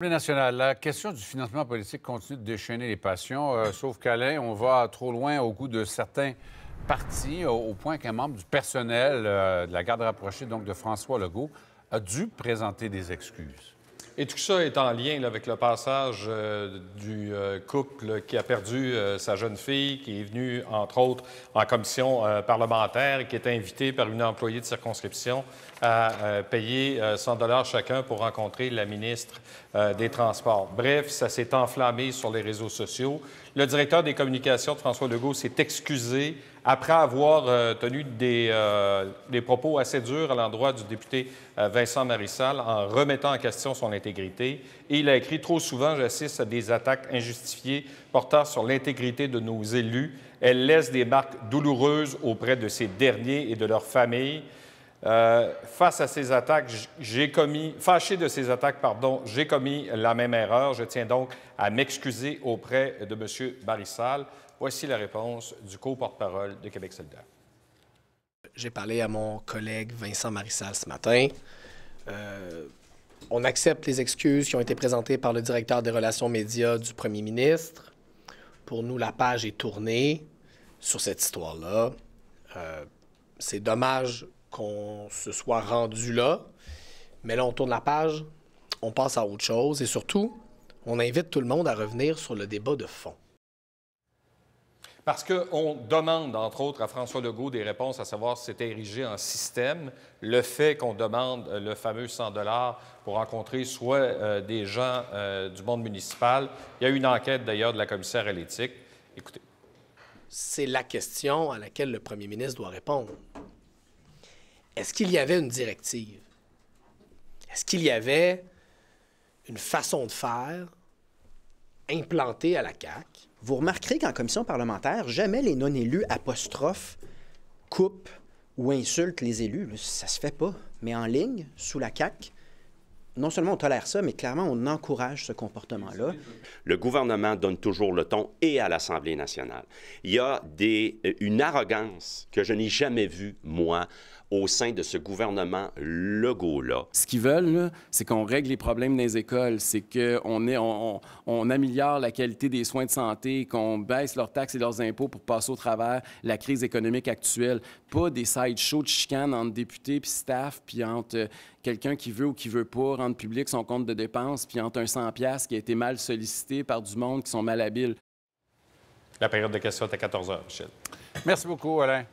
la question du financement politique continue de déchaîner les passions, euh, sauf qu'Alain, on va trop loin au goût de certains partis, au, point qu'un membre du personnel euh, de la garde rapprochée, donc de François Legault, a dû présenter des excuses. Et tout ça est en lien avec le passage euh, du euh, couple qui a perdu euh, sa jeune fille, qui est venue, entre autres, en commission parlementaire et qui est invitée par une employée de circonscription à payer 100 dollars chacun pour rencontrer la ministre des Transports. Bref, ça s'est enflammé sur les réseaux sociaux. Le directeur des communications, de François Legault, s'est excusé après avoir euh, tenu euh, des, propos assez durs à l'endroit du député euh, Vincent Marissal en remettant en question son intégrité. il a écrit trop souvent, j'assiste à des attaques injustifiées portant sur l'intégrité de nos élus. Elles laissent des marques douloureuses auprès de ces derniers et de leurs familles. face à ces attaques, j'ai commis, fâché de ces attaques, pardon, j'ai commis la même erreur. Je tiens donc à m'excuser auprès de M. Barissal. Voici la réponse du co-porte-parole de Québec solidaire. J'ai parlé à mon collègue Vincent Marissal ce matin. Euh, on accepte les excuses qui ont été présentées par le directeur des relations médias du premier ministre. Pour nous, la page est tournée sur cette histoire-là. Euh, c'est dommage qu'on se soit rendu là, mais là, on tourne la page, on passe à autre chose et surtout, on invite tout le monde à revenir sur le débat de fond. Parce qu'on demande, entre autres, à François Legault des réponses à savoir si c'était érigé en système. Le fait qu'on demande euh, le fameux 100 pour rencontrer soit euh, des gens euh, du monde municipal. Il y a eu une enquête, d'ailleurs, de la commissaire à l'éthique. Écoutez. C'est la question à laquelle le premier ministre doit répondre. Est-ce qu'il y avait une directive? Est-ce qu'il y avait une façon de faire implantée à la CAQ vous remarquerez qu'en commission parlementaire, jamais les non-élus apostrophent, coupent ou insultent les élus. Ça se fait pas. Mais en ligne, sous la CAQ, non seulement on tolère ça, mais clairement, on encourage ce comportement-là. Le gouvernement donne toujours le ton et à l'Assemblée nationale. Il y a des, euh, une arrogance que je n'ai jamais vue, moi, au sein de ce gouvernement logo là Ce qu'ils veulent, c'est qu'on règle les problèmes des écoles, c'est qu'on améliore la qualité des soins de santé, qu'on baisse leurs taxes et leurs impôts pour passer au travers la crise économique actuelle. Pas des sideshows de chicanes entre députés puis staff, puis entre euh, quelqu'un qui veut ou qui veut pas rendre public son compte de dépenses, puis entre un 100 qui a été mal sollicité par du monde qui sont mal habiles. La période de questions est à 14 h, Michel. Merci beaucoup, Alain.